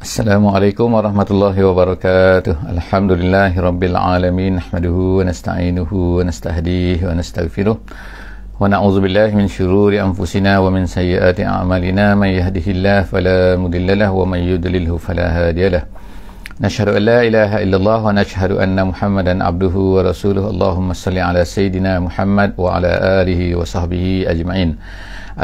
السلام عليكم ورحمة الله وبركاته الحمد لله رب العالمين نحمده ونستعينه ونستهديه ونستغفره ونعوذ بالله من شرور أنفسنا ومن سيئات أعمالنا من يهده الله فلا مضل له ومن يضلله فلا هادي له نشهد أن لا إله إلا الله ونشهد أن محمدا عبده ورسوله اللهم صل على سيدنا محمد وعلى آله وصحبه أجمعين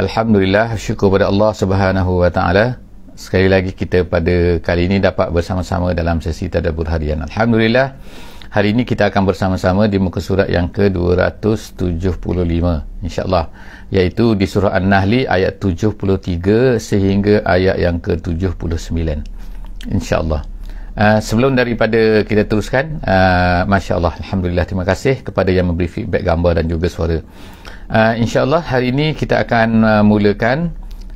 الحمد لله الشكر بر الله سبحانه وتعالى sekali lagi kita pada kali ini dapat bersama-sama dalam sesi tadabbur harian. Alhamdulillah. Hari ini kita akan bersama-sama di muka surat yang ke-275. insyaallah, allah iaitu di surah An-Nahli ayat 73 sehingga ayat yang ke-79. insyaallah. Uh, sebelum daripada kita teruskan, uh, masya-Allah alhamdulillah terima kasih kepada yang memberi feedback gambar dan juga suara. Uh, insya-Allah hari ini kita akan uh, mulakan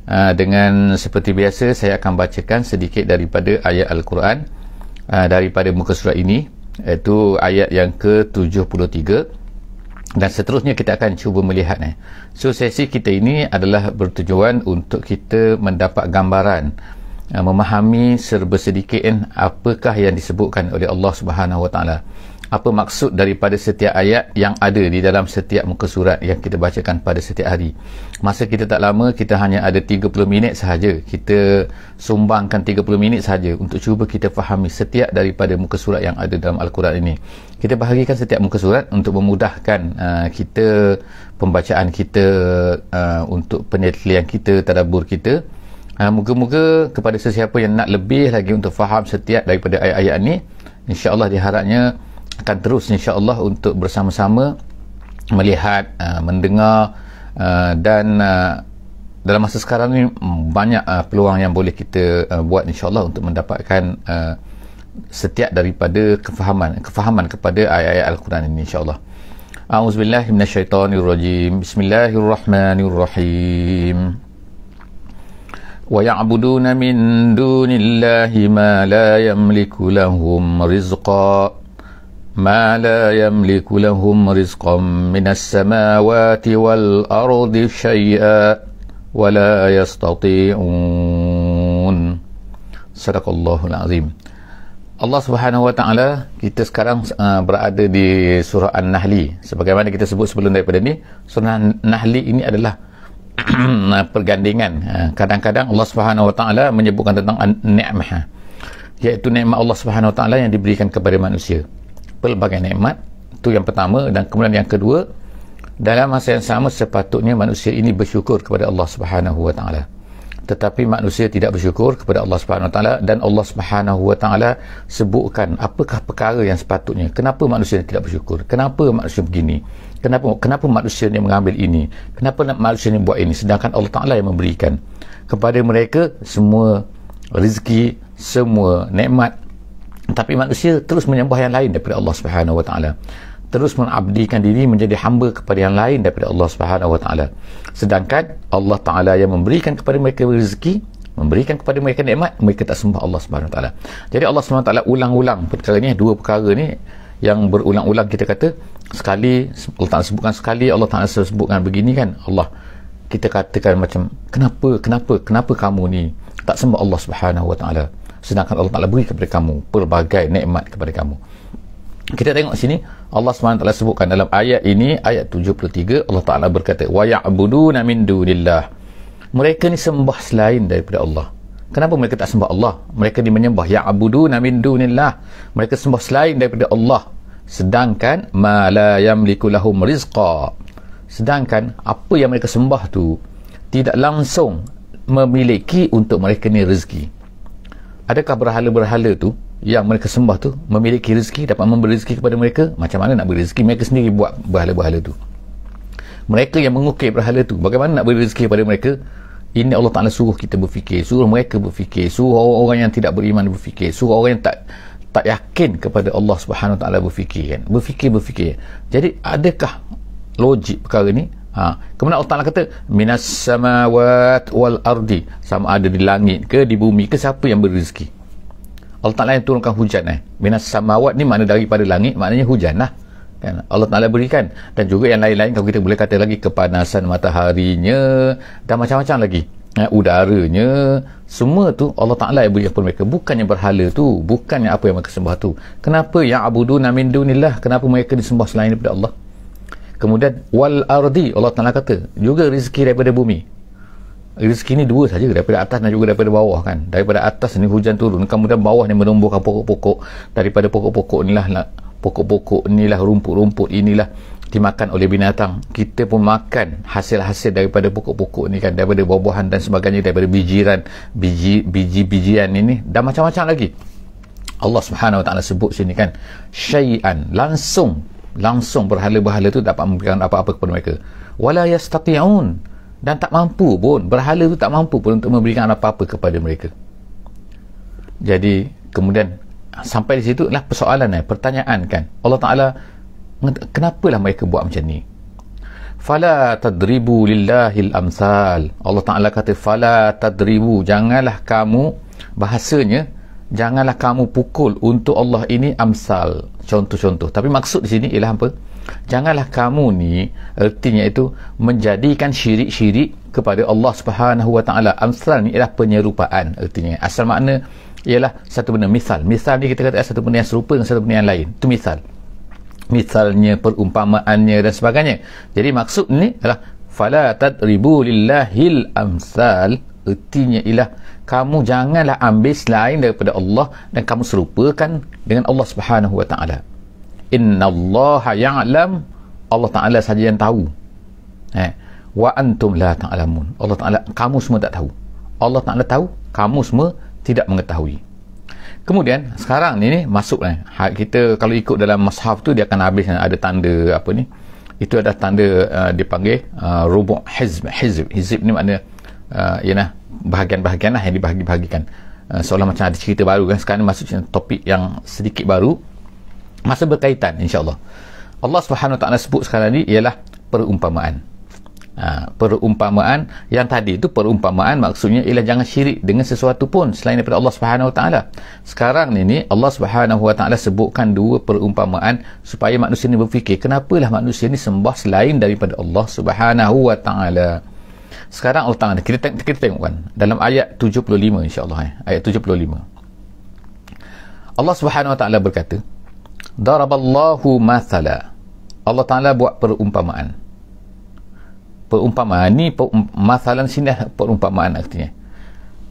Ah, dengan seperti biasa saya akan bacakan sedikit daripada ayat Al-Quran ah, daripada muka surat ini iaitu ayat yang ke-73 dan seterusnya kita akan cuba melihat eh. so sesi kita ini adalah bertujuan untuk kita mendapat gambaran ah, memahami serba sedikit eh, apakah yang disebutkan oleh Allah Subhanahu apa maksud daripada setiap ayat yang ada di dalam setiap muka surat yang kita bacakan pada setiap hari masa kita tak lama kita hanya ada 30 minit sahaja kita sumbangkan 30 minit sahaja untuk cuba kita fahami setiap daripada muka surat yang ada dalam Al-Quran ini kita bahagikan setiap muka surat untuk memudahkan uh, kita pembacaan kita uh, untuk penyelidikan kita, tadabur kita uh, Moga-moga kepada sesiapa yang nak lebih lagi untuk faham setiap daripada ayat-ayat ini insyaallah diharapnya akan terus insyaAllah untuk bersama-sama melihat, uh, mendengar uh, dan uh, dalam masa sekarang ni banyak uh, peluang yang boleh kita uh, buat insyaAllah untuk mendapatkan uh, setiap daripada kefahaman kefahaman kepada ayat-ayat Al-Quran ini insyaAllah A'udzubillahimmanasyaitanirrojim Bismillahirrahmanirrahim وَيَعْبُدُونَ مِن دُونِ اللَّهِ مَا لَا يَمْلِكُ لَهُمْ رِزْقًا ما لا يملك لهم رزقا من السماوات والأرض شيئا ولا يستطيعون صدق الله العظيم Allah Subhanahu Wa Taala kita sekarang uh, berada di surah An-Nahli sebagaimana kita sebut sebelum daripada ini surah An-Nahli ini adalah pergandingan ha, kadang-kadang Allah Subhanahu Wa Taala menyebutkan tentang nikmah iaitu nikmat Allah Subhanahu Wa Taala yang diberikan kepada manusia pelbagai nikmat itu yang pertama dan kemudian yang kedua dalam masa yang sama sepatutnya manusia ini bersyukur kepada Allah Subhanahu Wa Taala tetapi manusia tidak bersyukur kepada Allah Subhanahu Wa Taala dan Allah Subhanahu Wa Taala sebutkan apakah perkara yang sepatutnya kenapa manusia ini tidak bersyukur kenapa manusia begini kenapa kenapa manusia ini mengambil ini kenapa manusia ini buat ini sedangkan Allah Taala yang memberikan kepada mereka semua rezeki semua nikmat tapi manusia terus menyembah yang lain daripada Allah Subhanahu Wa Taala terus mengabdikan diri menjadi hamba kepada yang lain daripada Allah Subhanahu Wa Taala sedangkan Allah Taala yang memberikan kepada mereka rezeki memberikan kepada mereka nikmat mereka tak sembah Allah Subhanahu Wa Taala jadi Allah Subhanahu Wa Taala ulang-ulang perkara ni dua perkara ni yang berulang-ulang kita kata sekali Allah Ta'ala sebutkan sekali Allah Ta'ala sebutkan begini kan Allah kita katakan macam kenapa kenapa kenapa kamu ni tak sembah Allah Subhanahu Wa Taala sedangkan Allah Ta'ala beri kepada kamu pelbagai nikmat kepada kamu kita tengok sini Allah SWT sebutkan dalam ayat ini ayat 73 Allah Ta'ala berkata wa Na min Du dunillah mereka ni sembah selain daripada Allah kenapa mereka tak sembah Allah mereka ni menyembah Na min Du dunillah mereka sembah selain daripada Allah sedangkan ma la yamliku lahum rizqa sedangkan apa yang mereka sembah tu tidak langsung memiliki untuk mereka ni rezeki adakah berhala-berhala tu yang mereka sembah tu memiliki rezeki dapat memberi rezeki kepada mereka macam mana nak beri rezeki mereka sendiri buat berhala-berhala tu mereka yang mengukir berhala tu bagaimana nak beri rezeki kepada mereka ini Allah Ta'ala suruh kita berfikir suruh mereka berfikir suruh orang-orang yang tidak beriman berfikir suruh orang yang tak tak yakin kepada Allah Subhanahu Wa Ta'ala berfikir kan berfikir berfikir jadi adakah logik perkara ni Ha. Kemudian Allah Ta'ala kata, Minas samawat wal ardi. Sama ada di langit ke, di bumi ke, siapa yang beri rezeki. Allah Ta'ala yang turunkan hujan. Eh. Minas samawat ni makna daripada langit, maknanya hujan lah. Kan? Allah Ta'ala berikan. Dan juga yang lain-lain, kalau kita boleh kata lagi, kepanasan mataharinya, dan macam-macam lagi. Ya, udaranya semua tu Allah Ta'ala yang beri kepada mereka bukan yang berhala tu bukan yang apa yang mereka sembah tu kenapa yang abudu namin dunillah kenapa mereka disembah selain daripada Allah kemudian wal ardi Allah Taala kata juga rezeki daripada bumi rezeki ni dua saja daripada atas dan juga daripada bawah kan daripada atas ni hujan turun kemudian bawah ni menumbuhkan pokok-pokok daripada pokok-pokok inilah nak pokok-pokok inilah rumput-rumput inilah dimakan oleh binatang kita pun makan hasil-hasil daripada pokok-pokok ni kan daripada buah-buahan dan sebagainya daripada bijiran biji biji bijian ini dan macam-macam lagi Allah Subhanahu Wa Taala sebut sini kan syai'an langsung langsung berhala-berhala tu dapat memberikan apa-apa kepada mereka wala yastati'un dan tak mampu pun berhala tu tak mampu pun untuk memberikan apa-apa kepada mereka jadi kemudian sampai di situ lah persoalan eh, pertanyaan kan Allah Ta'ala kenapalah mereka buat macam ni fala tadribu lillahil amsal Allah Ta'ala kata fala tadribu janganlah kamu bahasanya janganlah kamu pukul untuk Allah ini amsal contoh-contoh tapi maksud di sini ialah apa janganlah kamu ni ertinya itu menjadikan syirik-syirik kepada Allah Subhanahu Wa Taala amsal ni ialah penyerupaan ertinya asal makna ialah satu benda misal misal ni kita kata satu benda yang serupa dengan satu benda yang lain itu misal misalnya perumpamaannya dan sebagainya jadi maksud ni adalah fala tadribu lillahil amsal ertinya ialah kamu janganlah ambil selain daripada Allah dan kamu serupakan dengan Allah Subhanahu Wa Taala. Inna Allah ya'lam Allah Taala saja yang tahu. Eh, wa antum la ta'lamun. Allah Taala kamu semua tak tahu. Allah Taala tahu, kamu semua tidak mengetahui. Kemudian sekarang ni ni masuk eh. Ha, kita kalau ikut dalam mushaf tu dia akan habis ada tanda apa ni. Itu ada tanda uh, dipanggil uh, eh, rubu' hizb. Hizb, hizb ni makna uh, eh, ya nah, bahagian-bahagian lah yang dibahagi-bahagikan uh, seolah macam ada cerita baru kan sekarang masuk maksudnya topik yang sedikit baru masa berkaitan insyaAllah Allah subhanahu Wa ta'ala sebut sekarang ni ialah perumpamaan Ha, perumpamaan yang tadi itu perumpamaan maksudnya ialah jangan syirik dengan sesuatu pun selain daripada Allah Subhanahu Wa Taala. Sekarang ni ni Allah Subhanahu Wa Taala sebutkan dua perumpamaan supaya manusia ni berfikir kenapalah manusia ni sembah selain daripada Allah Subhanahu Wa Taala sekarang Allah oh, Ta'ala kita, teng- kita tengok kan dalam ayat 75 insyaAllah eh? ayat 75 Allah Subhanahu Wa Ta'ala berkata daraballahu mathala Allah Ta'ala buat perumpamaan perumpamaan ni per- mathalan sini lah, perumpamaan artinya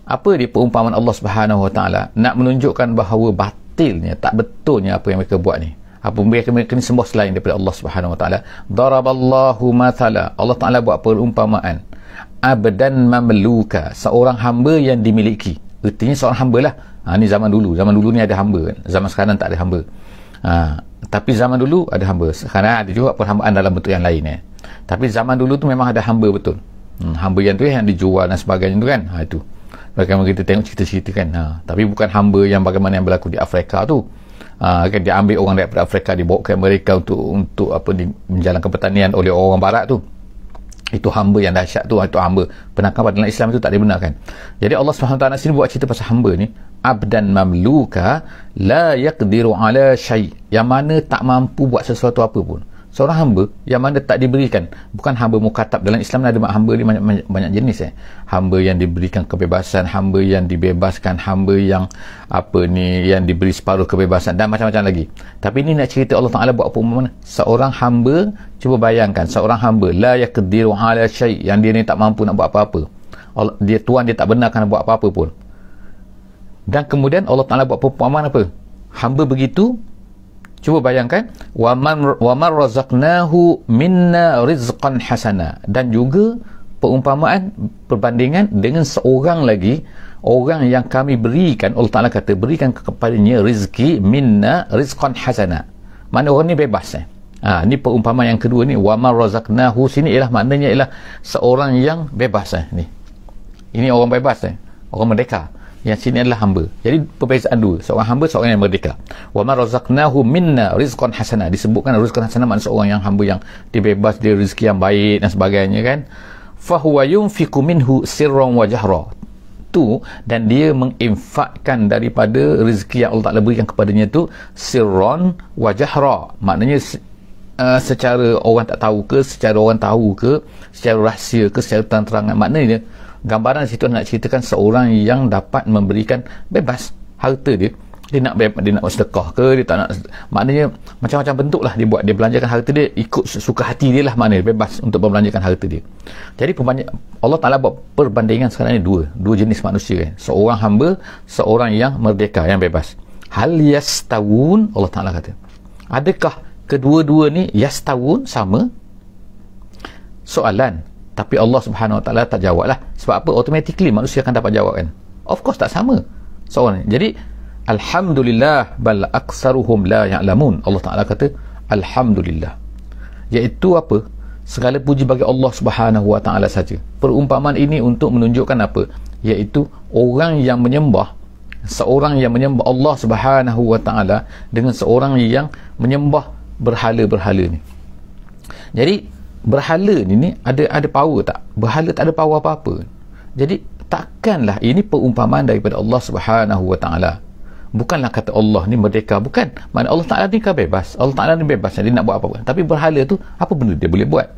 apa dia perumpamaan Allah Subhanahu Wa Ta'ala nak menunjukkan bahawa batilnya tak betulnya apa yang mereka buat ni apa mereka mereka ni sembah selain daripada Allah Subhanahu Wa Ta'ala daraballahu mathala Allah Ta'ala buat perumpamaan abdan mamluka seorang hamba yang dimiliki ertinya seorang hamba lah ha, ni zaman dulu zaman dulu ni ada hamba kan. zaman sekarang tak ada hamba ha, tapi zaman dulu ada hamba sekarang ada juga perhambaan dalam bentuk yang lain eh. tapi zaman dulu tu memang ada hamba betul hmm, hamba yang tu eh, yang dijual dan sebagainya tu kan ha, itu bagaimana kita tengok cerita-cerita kan ha, tapi bukan hamba yang bagaimana yang berlaku di Afrika tu ha, kan dia ambil orang daripada Afrika dibawa ke Amerika untuk untuk apa di, menjalankan pertanian oleh orang barat tu itu hamba yang dahsyat tu itu hamba penangkapan dalam Islam itu tak dibenarkan jadi Allah SWT sini buat cerita pasal hamba ni abdan mamluka la yakdiru ala syai yang mana tak mampu buat sesuatu apa pun seorang hamba yang mana tak diberikan bukan hamba mukatab dalam Islam ada hamba ni banyak, banyak, banyak jenis eh hamba yang diberikan kebebasan hamba yang dibebaskan hamba yang apa ni yang diberi separuh kebebasan dan macam-macam lagi tapi ni nak cerita Allah Taala buat apa mana seorang hamba cuba bayangkan seorang hamba la yaqdiru ala syai yang dia ni tak mampu nak buat apa-apa Allah, dia tuan dia tak benarkan buat apa-apa pun dan kemudian Allah Taala buat perumpamaan apa hamba begitu Cuba bayangkan waman waman razaqnahu minna rizqan hasana dan juga perumpamaan perbandingan dengan seorang lagi orang yang kami berikan Allah Taala kata berikan kepadanya rezeki minna rizqan hasana. Mana orang ni bebas eh. Ha, ni perumpamaan yang kedua ni waman razaqnahu sini ialah maknanya ialah seorang yang bebas eh ni. Ini orang bebas eh. Orang merdeka yang sini adalah hamba. Jadi perbezaan dua, seorang hamba seorang yang merdeka. Wa ma razaqnahu minna rizqan hasana disebutkan rizqan hasana maksud seorang yang hamba yang dibebas dia rezeki yang baik dan sebagainya kan. Fa huwa yunfiqu minhu sirran wa jahra. Tu dan dia menginfakkan daripada rezeki yang Allah Taala berikan kepadanya tu sirran wa jahra. Maknanya Uh, secara orang tak tahu ke secara orang tahu ke secara rahsia ke secara terang-terangan maknanya gambaran situ nak ceritakan seorang yang dapat memberikan bebas harta dia dia nak bebas, dia nak sedekah ke dia tak nak maknanya macam-macam bentuk lah dia buat dia belanjakan harta dia ikut suka hati dia lah maknanya bebas untuk membelanjakan harta dia jadi Allah Ta'ala buat perbandingan sekarang ni dua dua jenis manusia eh. seorang hamba seorang yang merdeka yang bebas hal yastawun Allah Ta'ala kata adakah kedua-dua ni yastawun sama soalan tapi Allah Subhanahu Wa Taala tak jawablah sebab apa automatically manusia akan dapat jawab kan of course tak sama soalan ni jadi alhamdulillah bal aksaruhum la ya'lamun Allah Taala kata alhamdulillah iaitu apa segala puji bagi Allah Subhanahu Wa Taala saja perumpamaan ini untuk menunjukkan apa iaitu orang yang menyembah seorang yang menyembah Allah Subhanahu Wa Taala dengan seorang yang menyembah berhala-berhala ni jadi berhala ni ni ada ada power tak berhala tak ada power apa-apa jadi takkanlah ini perumpamaan daripada Allah Subhanahu Wa Taala bukanlah kata Allah ni merdeka bukan mana Allah Taala ni kan bebas Allah Taala ni bebas jadi nak buat apa pun tapi berhala tu apa benda dia boleh buat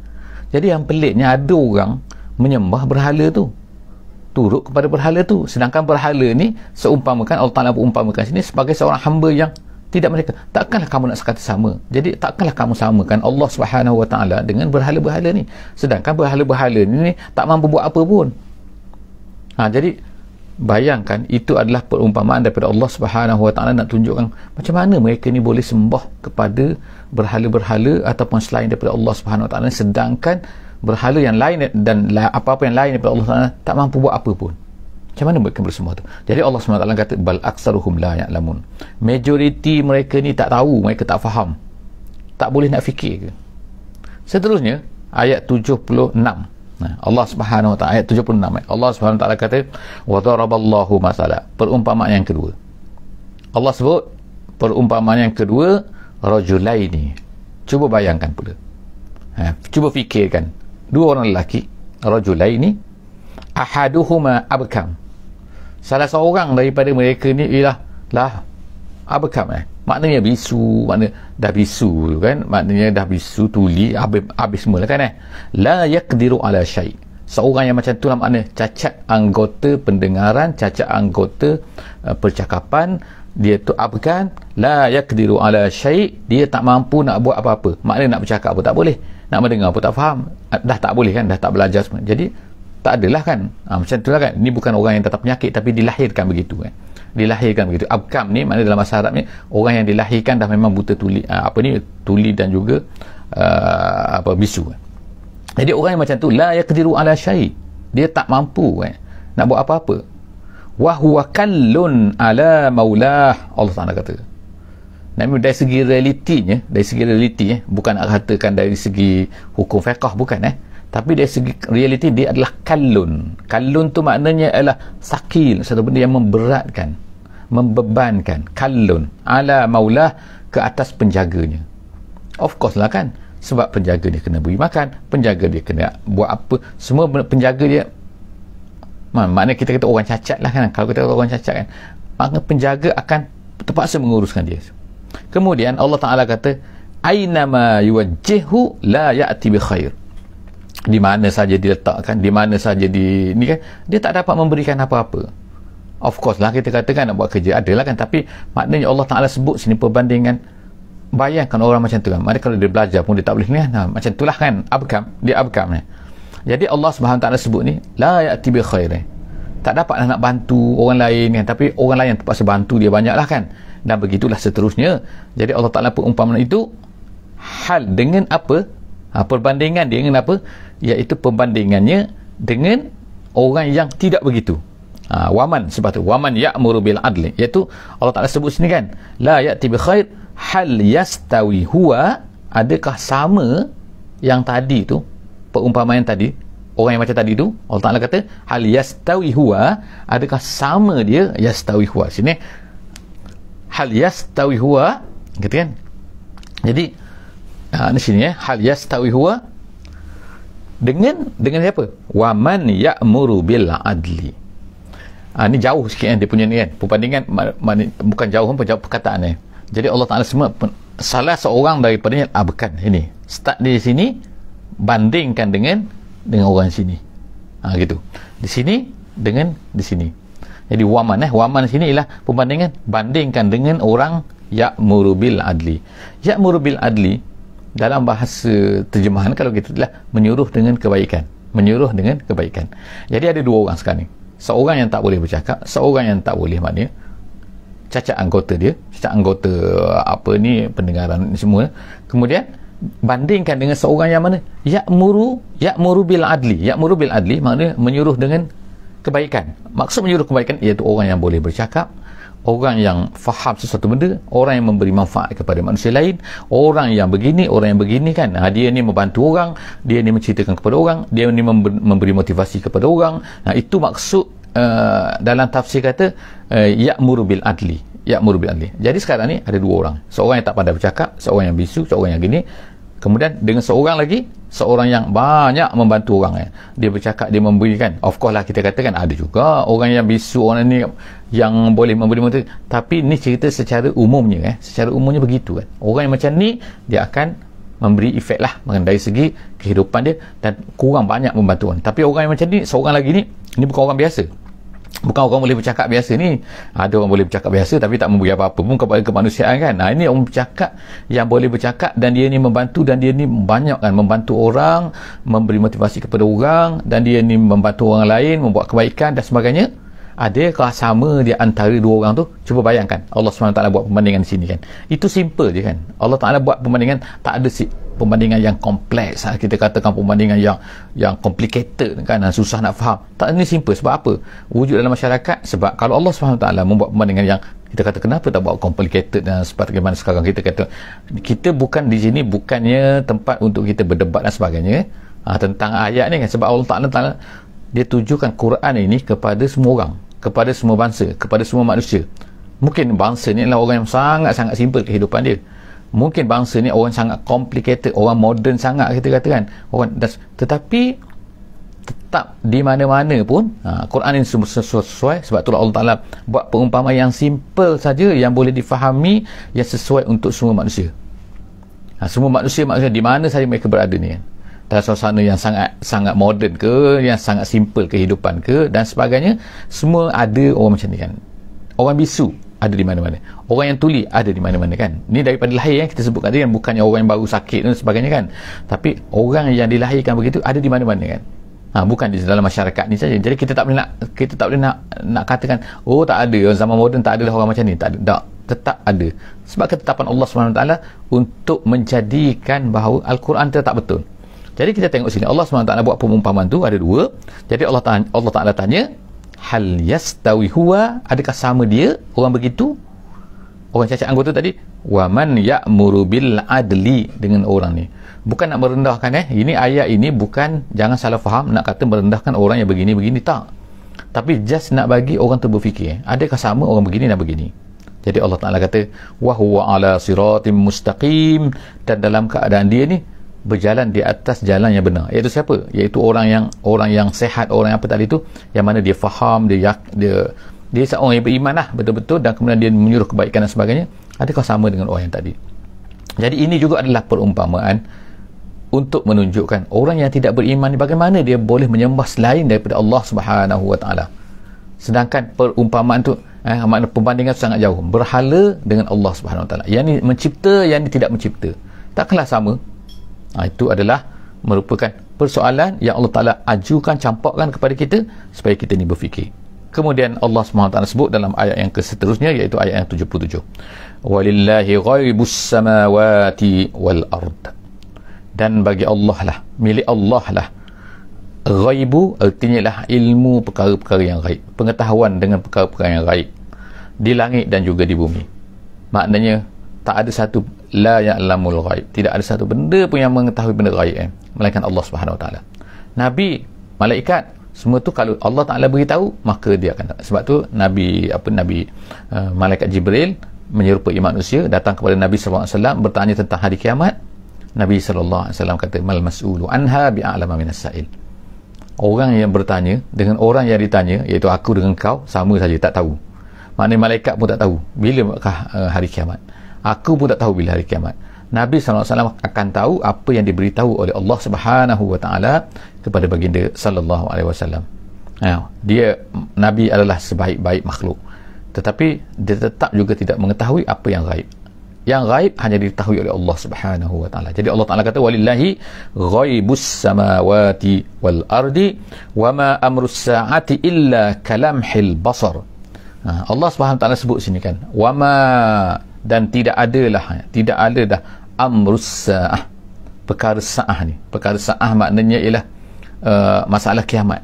jadi yang peliknya ada orang menyembah berhala tu turut kepada berhala tu sedangkan berhala ni seumpamakan Allah Taala pun umpamakan sini sebagai seorang hamba yang tidak mereka takkanlah kamu nak sekata sama jadi takkanlah kamu samakan Allah subhanahu wa ta'ala dengan berhala-berhala ni sedangkan berhala-berhala ni, ni tak mampu buat apa pun ha, jadi bayangkan itu adalah perumpamaan daripada Allah subhanahu wa ta'ala nak tunjukkan macam mana mereka ni boleh sembah kepada berhala-berhala ataupun selain daripada Allah subhanahu wa ta'ala sedangkan berhala yang lain dan apa-apa yang lain daripada Allah subhanahu wa ta'ala tak mampu buat apa pun macam mana mereka boleh tu? Jadi Allah SWT kata, Bal aksaruhum la ya'lamun. Majoriti mereka ni tak tahu, mereka tak faham. Tak boleh nak fikir ke? Seterusnya, ayat 76. Allah Subhanahu Wa Taala ayat 76. Eh. Allah Subhanahu Wa Taala kata, "Wa daraballahu masala." Perumpamaan yang kedua. Allah sebut perumpamaan yang kedua rajulaini. Cuba bayangkan pula. Ha, cuba fikirkan. Dua orang lelaki rajulaini ahaduhuma abkam salah seorang daripada mereka ni ialah lah apa kam eh maknanya bisu makna dah bisu tu kan maknanya dah bisu tuli habis, habis semua kan eh la yakdiru ala syai seorang yang macam tu lah makna cacat anggota pendengaran cacat anggota uh, percakapan dia tu apa kan la yakdiru ala syai dia tak mampu nak buat apa-apa maknanya nak bercakap pun tak boleh nak mendengar pun tak faham dah tak boleh kan dah tak belajar semua jadi tak adalah kan ha, macam itulah kan ni bukan orang yang tetap penyakit tapi dilahirkan begitu kan dilahirkan begitu abkam ni mana dalam bahasa Arab ni orang yang dilahirkan dah memang buta tuli ha, apa ni tuli dan juga uh, apa bisu kan? jadi orang yang macam tu la yaqdiru ala syai dia tak mampu kan nak buat apa-apa wa huwa kallun ala maulah Allah Taala kata Nabi dari segi realitinya dari segi realiti eh bukan nak katakan dari segi hukum fiqh bukan eh tapi dari segi realiti dia adalah kalun kalun tu maknanya adalah sakil satu benda yang memberatkan membebankan kalun ala maulah ke atas penjaganya of course lah kan sebab penjaga dia kena beri makan penjaga dia kena buat apa semua penjaga dia mak maknanya kita kata orang cacat lah kan kalau kita kata orang cacat kan maka penjaga akan terpaksa menguruskan dia kemudian Allah Ta'ala kata aina ma yuwajjihu la ya'ti bi khair di mana saja diletakkan di mana saja di ni kan dia tak dapat memberikan apa-apa of course lah kita katakan nak buat kerja adalah kan tapi maknanya Allah Ta'ala sebut sini perbandingan bayangkan orang macam tu kan mana kalau dia belajar pun dia tak boleh ni kan macam tu lah kan abkam dia abkam ni jadi Allah Subhanahu Taala sebut ni la ya'ti bi khair tak dapat lah nak bantu orang lain kan tapi orang lain yang terpaksa bantu dia banyak lah kan dan begitulah seterusnya jadi Allah Ta'ala pun umpamanya itu hal dengan apa ha, perbandingan dia dengan apa iaitu perbandingannya dengan orang yang tidak begitu ha, waman sebab tu waman ya'muru bil adli iaitu Allah Ta'ala sebut sini kan la ya'ti bi khair hal yastawi huwa adakah sama yang tadi tu perumpamaan yang tadi orang yang macam tadi tu Allah Ta'ala kata hal yastawi huwa adakah sama dia yastawi huwa sini hal yastawi huwa gitu kan jadi ha, ni sini eh hal yastawi huwa dengan dengan siapa waman ya'muru bil adli ha, ah, ini jauh sikit yang dia punya ni kan perbandingan bukan jauh pun jauh perkataannya jadi Allah Ta'ala semua salah seorang daripadanya ah, bukan ini start di sini bandingkan dengan dengan orang sini ha, gitu di sini dengan di sini jadi waman eh waman sini ialah perbandingan bandingkan dengan orang ya'muru bil adli ya'muru bil adli dalam bahasa terjemahan kalau kita lah menyuruh dengan kebaikan menyuruh dengan kebaikan jadi ada dua orang sekarang ni seorang yang tak boleh bercakap seorang yang tak boleh maknanya cacat anggota dia cacat anggota uh, apa ni pendengaran ni semua kemudian bandingkan dengan seorang yang mana yakmuru yakmuru bil adli yakmuru bil adli maknanya menyuruh dengan kebaikan maksud menyuruh kebaikan iaitu orang yang boleh bercakap orang yang faham sesuatu benda orang yang memberi manfaat kepada manusia lain orang yang begini orang yang begini kan ha, dia ni membantu orang dia ni menceritakan kepada orang dia ni memberi motivasi kepada orang nah, ha, itu maksud uh, dalam tafsir kata uh, eh, ya'mur bil adli ya'mur bil adli jadi sekarang ni ada dua orang seorang yang tak pandai bercakap seorang yang bisu seorang yang gini kemudian dengan seorang lagi seorang yang banyak membantu orang eh. dia bercakap dia memberikan of course lah kita katakan ada juga orang yang bisu orang ni yang boleh memberi mata tapi ni cerita secara umumnya eh. secara umumnya begitu kan orang yang macam ni dia akan memberi efek lah dari segi kehidupan dia dan kurang banyak membantu orang tapi orang yang macam ni seorang lagi ni ni bukan orang biasa Bukan orang boleh bercakap biasa ni. Ada ha, orang boleh bercakap biasa tapi tak memberi apa-apa pun kepada kemanusiaan kan. Nah, ha, ini orang bercakap yang boleh bercakap dan dia ni membantu dan dia ni banyak kan. Membantu orang, memberi motivasi kepada orang dan dia ni membantu orang lain, membuat kebaikan dan sebagainya. Ada ke sama di antara dua orang tu? Cuba bayangkan. Allah SWT buat perbandingan di sini kan. Itu simple je kan. Allah Taala buat perbandingan tak ada si pembandingan yang kompleks ha, kita katakan pembandingan yang yang complicated kan dan ha, susah nak faham tak ini simple sebab apa wujud dalam masyarakat sebab kalau Allah SWT membuat pembandingan yang kita kata kenapa tak buat complicated dan ha, sebagaimana sekarang kita kata kita bukan di sini bukannya tempat untuk kita berdebat dan sebagainya ha, tentang ayat ni kan sebab Allah Ta'ala, Ta'ala dia tujukan Quran ini kepada semua orang kepada semua bangsa kepada semua manusia mungkin bangsa ni adalah orang yang sangat-sangat simple kehidupan dia mungkin bangsa ni orang sangat complicated orang modern sangat kita kata kan orang tetapi tetap di mana-mana pun ha, Quran ini sesuai, sesuai sebab lah Allah Ta'ala buat perumpamaan yang simple saja yang boleh difahami yang sesuai untuk semua manusia ha, semua manusia maksudnya di mana saja mereka berada ni kan dalam suasana yang sangat sangat modern ke yang sangat simple kehidupan ke dan sebagainya semua ada orang macam ni kan orang bisu ada di mana-mana orang yang tuli ada di mana-mana kan ni daripada lahir yang kita sebutkan tadi kan? bukannya orang yang baru sakit dan sebagainya kan tapi orang yang dilahirkan begitu ada di mana-mana kan ha, bukan di dalam masyarakat ni saja jadi kita tak boleh nak kita tak boleh nak nak katakan oh tak ada zaman moden tak ada lah orang macam ni tak ada tak tetap ada sebab ketetapan Allah SWT untuk menjadikan bahawa Al-Quran tetap betul jadi kita tengok sini Allah SWT buat pengumpaman tu ada dua jadi Allah Ta'ala Allah tanya hal yastawi huwa adakah sama dia orang begitu orang cacat anggota tadi wa man ya'muru bil adli dengan orang ni bukan nak merendahkan eh ini ayat ini bukan jangan salah faham nak kata merendahkan orang yang begini begini tak tapi just nak bagi orang tu berfikir eh, adakah sama orang begini dan begini jadi Allah Ta'ala kata wa huwa ala siratim mustaqim dan dalam keadaan dia ni berjalan di atas jalan yang benar iaitu siapa iaitu orang yang orang yang sehat orang yang apa tadi tu yang mana dia faham dia dia dia seorang yang beriman lah betul-betul dan kemudian dia menyuruh kebaikan dan sebagainya adakah sama dengan orang yang tadi jadi ini juga adalah perumpamaan untuk menunjukkan orang yang tidak beriman ni bagaimana dia boleh menyembah selain daripada Allah Subhanahu Wa Sedangkan perumpamaan tu eh, makna perbandingan sangat jauh. Berhala dengan Allah Subhanahu Wa Yang ni mencipta, yang ni tidak mencipta. Takkanlah sama ha, itu adalah merupakan persoalan yang Allah Ta'ala ajukan campakkan kepada kita supaya kita ni berfikir kemudian Allah SWT sebut dalam ayat yang seterusnya iaitu ayat yang 77 walillahi ghaibus samawati wal dan bagi Allah lah milik Allah lah ghaibu artinya lah ilmu perkara-perkara yang ghaib pengetahuan dengan perkara-perkara yang ghaib di langit dan juga di bumi maknanya tak ada satu la ya'lamul ghaib tidak ada satu benda pun yang mengetahui benda ghaib eh? melainkan Allah Subhanahu Wa Taala nabi malaikat semua tu kalau Allah Taala beritahu maka dia akan sebab tu nabi apa nabi uh, malaikat jibril menyerupai manusia datang kepada nabi SAW bertanya tentang hari kiamat nabi sallallahu alaihi wasallam kata mal mas'ulu anha bi'alama minas sa'il orang yang bertanya dengan orang yang ditanya iaitu aku dengan kau sama saja tak tahu maknanya malaikat pun tak tahu bila uh, hari kiamat aku pun tak tahu bila hari kiamat Nabi SAW akan tahu apa yang diberitahu oleh Allah Subhanahu Wa Taala kepada baginda Sallallahu Alaihi Wasallam. Ya, dia Nabi adalah sebaik-baik makhluk, tetapi dia tetap juga tidak mengetahui apa yang gaib. Yang gaib hanya diketahui oleh Allah Subhanahu Wa Taala. Jadi Allah Taala kata: Walillahi ghaibus samawati wal ardi wama ma amrus saati illa kalamhil basar. Ha, Allah Subhanahu Wa Taala sebut sini kan. Wama dan tidak ada lah, tidak ada dah amrus saah perkara saah ni perkara saah maknanya ialah uh, masalah kiamat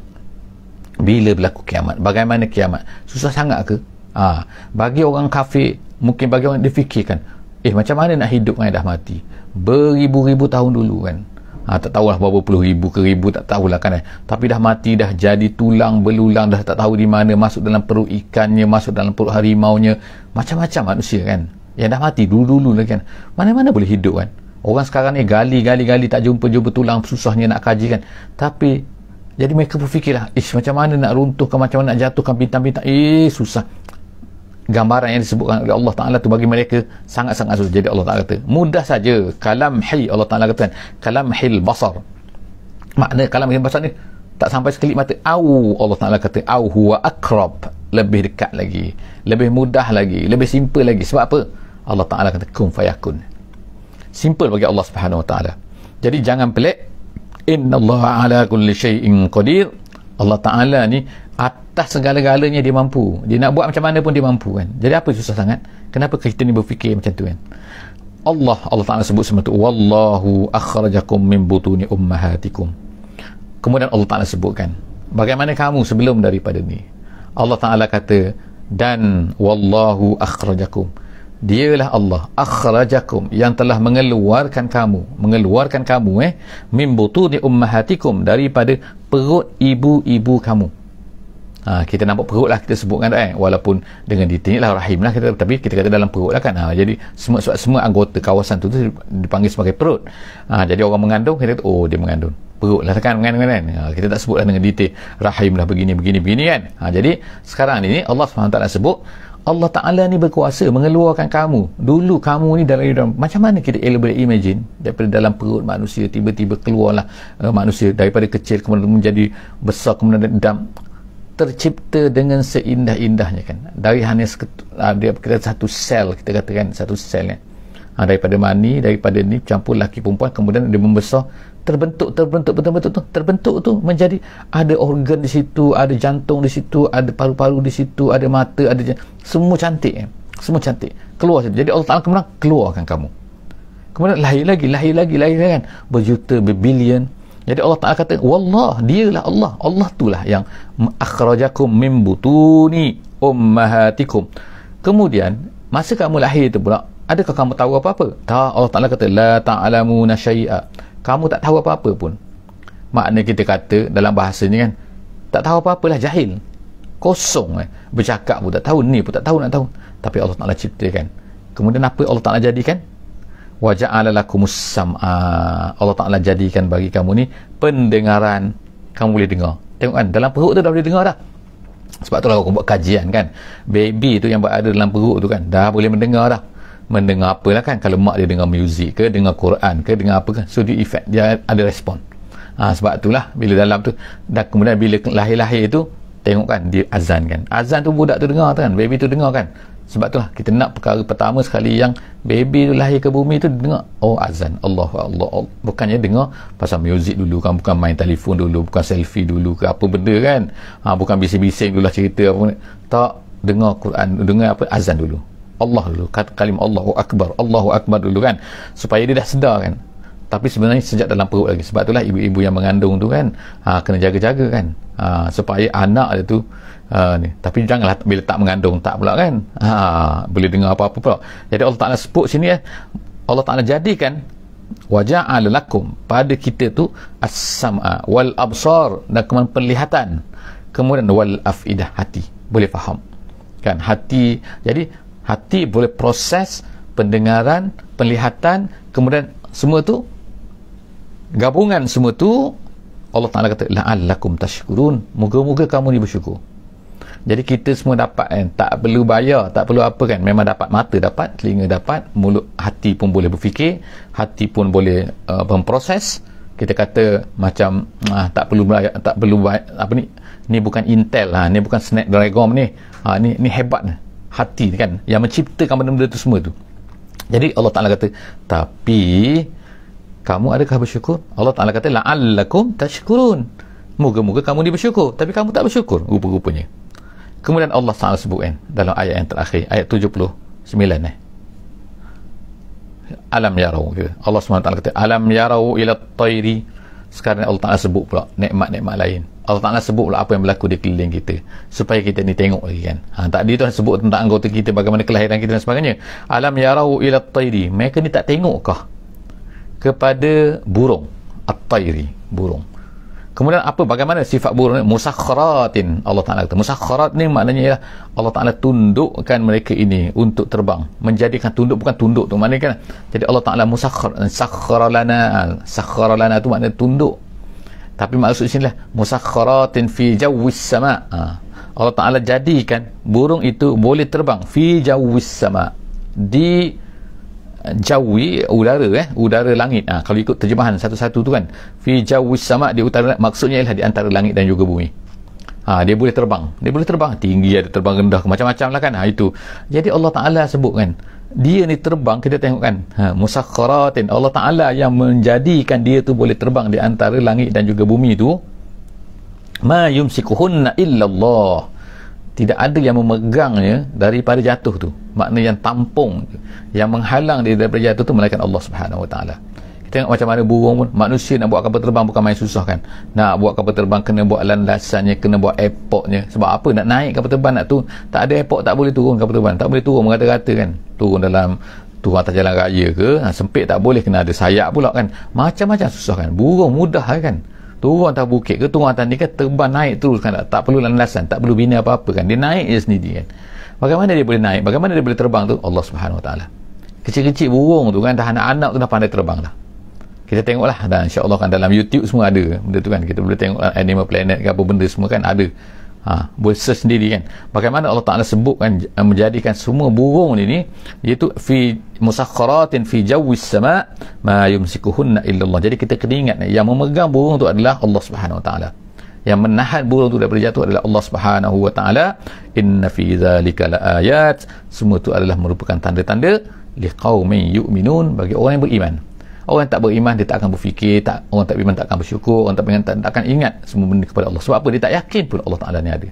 bila berlaku kiamat bagaimana kiamat susah sangat ke ha, bagi orang kafir mungkin bagi orang difikirkan eh macam mana nak hidup kan dah mati beribu-ribu tahun dulu kan ha, tak tahulah berapa puluh ribu ke ribu tak tahulah kan eh? tapi dah mati dah jadi tulang belulang dah tak tahu di mana masuk dalam perut ikannya masuk dalam perut harimau nya macam-macam manusia kan yang dah mati dulu-dulu lagi kan mana-mana boleh hidup kan orang sekarang ni gali-gali-gali tak jumpa-jumpa tulang susahnya nak kaji kan tapi jadi mereka berfikirlah ish macam mana nak runtuhkan macam mana nak jatuhkan bintang-bintang eh susah gambaran yang disebutkan oleh Allah Ta'ala tu bagi mereka sangat-sangat susah jadi Allah Ta'ala kata mudah saja kalam hi Allah Ta'ala kata kan kalam hil basar makna kalam hil basar ni tak sampai sekelip mata au Allah Ta'ala kata au huwa akrab lebih dekat lagi lebih mudah lagi lebih simple lagi sebab apa Allah Ta'ala kata kum fayakun simple bagi Allah Subhanahu Wa Ta'ala jadi jangan pelik inna Allah ala kulli syai'in qadir Allah Ta'ala ni atas segala-galanya dia mampu dia nak buat macam mana pun dia mampu kan jadi apa susah sangat kenapa kita ni berfikir macam tu kan Allah Allah Ta'ala sebut sebut tu wallahu akhrajakum min butuni ummahatikum kemudian Allah Ta'ala sebutkan bagaimana kamu sebelum daripada ni Allah Ta'ala kata dan wallahu akhrajakum dialah Allah akhrajakum yang telah mengeluarkan kamu mengeluarkan kamu eh min butuni ummahatikum daripada perut ibu-ibu kamu ha, kita nampak perut lah kita sebutkan tak eh walaupun dengan ditinggit lah rahim lah kita, tapi kita kata dalam perut lah kan ha, jadi semua, semua, semua anggota kawasan tu, tu dipanggil sebagai perut ha, jadi orang mengandung kita kata oh dia mengandung perut lah kan, kan, kan, kan? Ha, kita tak sebutlah dengan detail rahim lah begini begini begini kan ha, jadi sekarang ni Allah SWT sebut Allah Ta'ala ni berkuasa mengeluarkan kamu dulu kamu ni dalam hidup macam mana kita boleh imagine daripada dalam perut manusia tiba-tiba keluarlah uh, manusia daripada kecil kemudian menjadi besar kemudian dendam tercipta dengan seindah-indahnya kan dari hanya uh, dia kira satu sel kita katakan satu sel ya? Ha, daripada mani daripada ni campur laki perempuan kemudian dia membesar terbentuk terbentuk terbentuk, betul tu terbentuk tu menjadi ada organ di situ ada jantung di situ ada paru-paru di situ ada mata ada semua cantik eh? semua cantik keluar situ jadi Allah Ta'ala kemudian keluarkan kamu kemudian lahir lagi lahir lagi lahir lagi kan berjuta berbilion jadi Allah Ta'ala kata Wallah dialah Allah Allah itulah yang akhrajakum min butuni ummahatikum kemudian masa kamu lahir tu pula adakah kamu tahu apa-apa tak Allah Ta'ala kata la ta'alamuna syai'a kamu tak tahu apa-apa pun maknanya kita kata dalam bahasa ni kan tak tahu apa-apalah jahil kosong eh. bercakap pun tak tahu ni pun tak tahu nak tahu tapi Allah Ta'ala ciptakan kemudian apa Allah Ta'ala jadikan wa ja'ala lakumus sam'a Allah Ta'ala jadikan bagi kamu ni pendengaran kamu boleh dengar tengok kan dalam perut tu dah boleh dengar dah sebab tu lah aku buat kajian kan baby tu yang berada dalam perut tu kan dah boleh mendengar dah mendengar apalah kan kalau mak dia dengar muzik ke dengar Quran ke dengar apa kan so dia effect dia ada respon ha, sebab itulah bila dalam tu dan kemudian bila lahir-lahir tu tengok kan dia azan kan azan tu budak tu dengar tu kan baby tu dengar kan sebab itulah kita nak perkara pertama sekali yang baby tu lahir ke bumi tu dengar oh azan Allah Allah, Allah. bukannya dengar pasal muzik dulu kan bukan main telefon dulu bukan selfie dulu ke apa benda kan ha, bukan bising-bising dulu lah cerita apa tak dengar Quran dengar apa azan dulu Allah dulu kata kalimah Allahu Akbar Allahu Akbar dulu kan supaya dia dah sedar kan tapi sebenarnya sejak dalam perut lagi sebab itulah ibu-ibu yang mengandung tu kan ha, kena jaga-jaga kan ha, supaya anak dia tu ha, ni. tapi janganlah bila tak mengandung tak pula kan ha, boleh dengar apa-apa pula jadi Allah Ta'ala sebut sini eh, Allah Ta'ala jadikan waja'ala lakum pada kita tu as-sam'a wal-absar dan kemudian perlihatan kemudian wal-af'idah hati boleh faham kan hati jadi hati boleh proses pendengaran, penglihatan, kemudian semua tu gabungan semua tu Allah Taala kata la'allakum tashkurun. Moga-moga kamu ni bersyukur. Jadi kita semua dapat kan, tak perlu bayar, tak perlu apa kan. Memang dapat mata dapat, telinga dapat, mulut hati pun boleh berfikir, hati pun boleh eh, memproses. kita kata macam ah, tak perlu bayar, tak perlu bayar, apa ni? Ni bukan Intel ha, ni bukan Snapdragon ni. Ha, ni ni hebat lah hati kan yang menciptakan benda-benda itu semua tu jadi Allah Ta'ala kata tapi kamu adakah bersyukur? Allah Ta'ala kata la'allakum tashkurun moga-moga kamu ni bersyukur tapi kamu tak bersyukur rupa-rupanya kemudian Allah Ta'ala sebut kan dalam ayat yang terakhir ayat 79 eh alam yarau Allah SWT kata alam yarau ila tayri sekarang Allah Ta'ala sebut pula nikmat-nikmat lain Allah Ta'ala sebut pula apa yang berlaku di keliling kita supaya kita ni tengok lagi kan ha, tadi tu sebut tentang anggota kita bagaimana kelahiran kita dan sebagainya alam yarau ila tairi mereka ni tak tengok kah kepada burung at-tairi burung Kemudian apa bagaimana sifat burung ni musakhkharatin Allah Taala kata musakhkharat ni maknanya ialah Allah Taala tundukkan mereka ini untuk terbang menjadikan tunduk bukan tunduk tu maknanya kan jadi Allah Taala musakhkhar sakharalana lana tu maknanya tunduk tapi maksud sini lah musakhkharatin fi jawis sama ha. Allah Taala jadikan burung itu boleh terbang fi jawis sama di jawi udara eh udara langit ha, kalau ikut terjemahan satu-satu tu kan fi jawi sama di utara maksudnya ialah di antara langit dan juga bumi ha, dia boleh terbang dia boleh terbang tinggi ada terbang rendah macam-macam lah kan ha, itu jadi Allah Ta'ala sebut kan dia ni terbang kita tengok kan ha, musakharatin Allah Ta'ala yang menjadikan dia tu boleh terbang di antara langit dan juga bumi tu ma yumsikuhunna illallah tidak ada yang memegangnya daripada jatuh tu makna yang tampung yang menghalang dia daripada jatuh tu melainkan Allah Subhanahu Wa kita tengok macam mana burung pun manusia nak buat kapal terbang bukan main susah kan nak buat kapal terbang kena buat landasannya kena buat airportnya sebab apa nak naik kapal terbang nak tu tak ada airport tak boleh turun kapal terbang tak boleh turun merata-rata kan turun dalam turun atas jalan raya ke ha, sempit tak boleh kena ada sayap pula kan macam-macam susah kan burung mudah kan turun atas bukit ke turun atas ni kan terbang naik terus kan tak perlu landasan tak perlu bina apa-apa kan dia naik je sendiri kan bagaimana dia boleh naik bagaimana dia boleh terbang tu Allah subhanahu wa ta'ala kecil-kecil burung tu kan dah anak-anak tu dah pandai terbang dah kita tengoklah dan allah kan dalam YouTube semua ada benda tu kan kita boleh tengok lah animal planet ke apa benda semua kan ada ha, boleh search sendiri kan bagaimana Allah Ta'ala sebutkan eh, menjadikan semua burung ini iaitu fi musakharatin fi jawis sama ma yumsikuhunna illallah jadi kita kena ingat yang memegang burung itu adalah Allah Subhanahu Wa Ta'ala yang menahan burung itu daripada jatuh adalah Allah Subhanahu Wa Ta'ala inna fi zalika laayat semua itu adalah merupakan tanda-tanda liqaumin yu'minun bagi orang yang beriman orang tak beriman dia tak akan berfikir tak orang tak beriman tak akan bersyukur orang tak beriman tak, tak akan ingat semua benda kepada Allah sebab apa dia tak yakin pun Allah Taala ni ada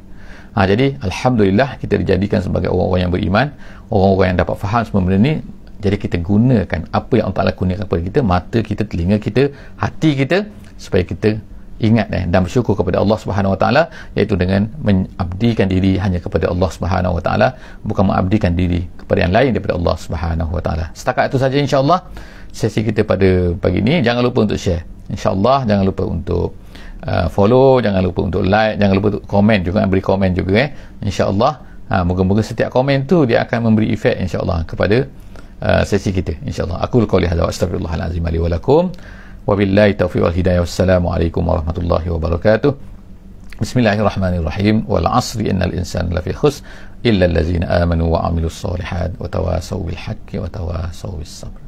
ha, jadi alhamdulillah kita dijadikan sebagai orang-orang yang beriman orang-orang yang dapat faham semua benda ni jadi kita gunakan apa yang Allah Taala kurniakan kepada kita mata kita telinga kita hati kita supaya kita ingat eh, dan bersyukur kepada Allah Subhanahu Wa Taala iaitu dengan mengabdikan diri hanya kepada Allah Subhanahu Wa Taala bukan mengabdikan diri kepada yang lain daripada Allah Subhanahu Wa Taala. Setakat itu saja insya-Allah sesi kita pada pagi ini jangan lupa untuk share. Insya-Allah jangan lupa untuk uh, follow, jangan lupa untuk like, jangan lupa untuk komen juga beri komen juga eh. Insya-Allah ha, moga-moga setiap komen tu dia akan memberi efek insya-Allah kepada uh, sesi kita insya-Allah. Aku qouli lihat wa astaghfirullahal azim li وبالله التوفيق والهداية والسلام عليكم ورحمة الله وبركاته بسم الله الرحمن الرحيم والعصر إن الإنسان لفي خسر إلا الذين آمنوا وعملوا الصالحات وتواصوا بالحق وتواصوا بالصبر